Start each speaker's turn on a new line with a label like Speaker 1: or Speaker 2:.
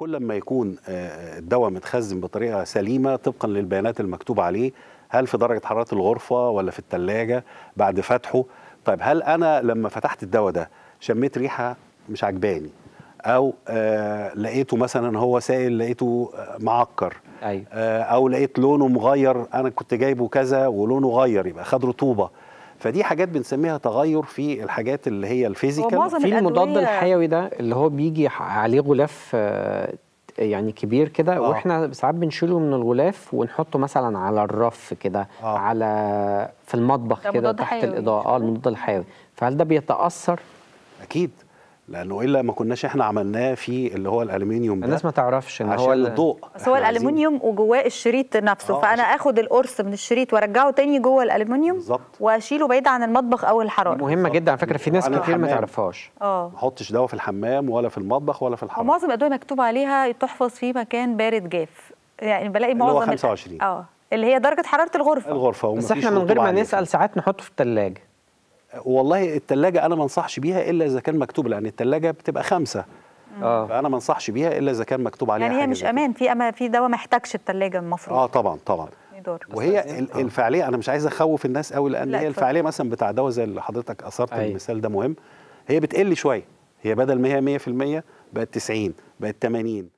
Speaker 1: كل ما يكون آه، آه، الدواء متخزن بطريقه سليمه طبقا للبيانات المكتوب عليه هل في درجه حراره الغرفه ولا في الثلاجه بعد فتحه طيب هل انا لما فتحت الدواء ده شميت ريحه مش عجباني او آه، لقيته مثلا هو سائل لقيته معكر أيوة. او لقيت لونه مغير انا كنت جايبه كذا ولونه غير يبقى خد رطوبه فدي حاجات بنسميها تغير في الحاجات اللي هي الفيزيكال في المضاد الحيوي ده اللي هو بيجي عليه غلاف آه، يعني كبير كده آه. واحنا ساعات بنشيله من الغلاف ونحطه مثلا على الرف كده آه. على في المطبخ كده تحت الاضاءه اه المضاد الحيوي فهل ده بيتاثر اكيد لانه الا ما كناش احنا عملناه في اللي هو الالومنيوم ده الناس ما تعرفش ان هو الضوء بس هو الالومنيوم
Speaker 2: وجواه الشريط نفسه آه فانا اخد القرص من الشريط وارجعه تاني جوه الالومنيوم بالظبط واشيله بعيد عن المطبخ او الحراره مهمه
Speaker 1: جدا على فكره في ناس كتير ما تعرفهاش اه ما احطش دواء في الحمام ولا في المطبخ ولا في الحراره
Speaker 2: معظم الادويه مكتوب عليها تحفظ في مكان بارد جاف يعني بلاقي معظم اللي هو 25 اه اللي هي درجه حراره الغرفه الغرفه بس احنا من غير ما
Speaker 1: نسال ساعات نحطه في الثلاجه والله التلاجة أنا ما انصحش بيها إلا إذا كان مكتوب لأن التلاجة بتبقى خمسة آه. آه. فانا ما انصحش بيها الا اذا كان مكتوب عليها يعني هي مش
Speaker 2: امان في اما في دواء ما يحتاجش المفروض اه
Speaker 1: طبعا طبعا يعني دور. وهي آه. الفعاليه انا مش عايز اخوف الناس قوي لان لا هي الفعاليه مثلا بتاع دواء زي اللي حضرتك اثرت أيوه. المثال ده مهم هي بتقل شويه هي بدل ما هي 100% بقت 90 بقت 80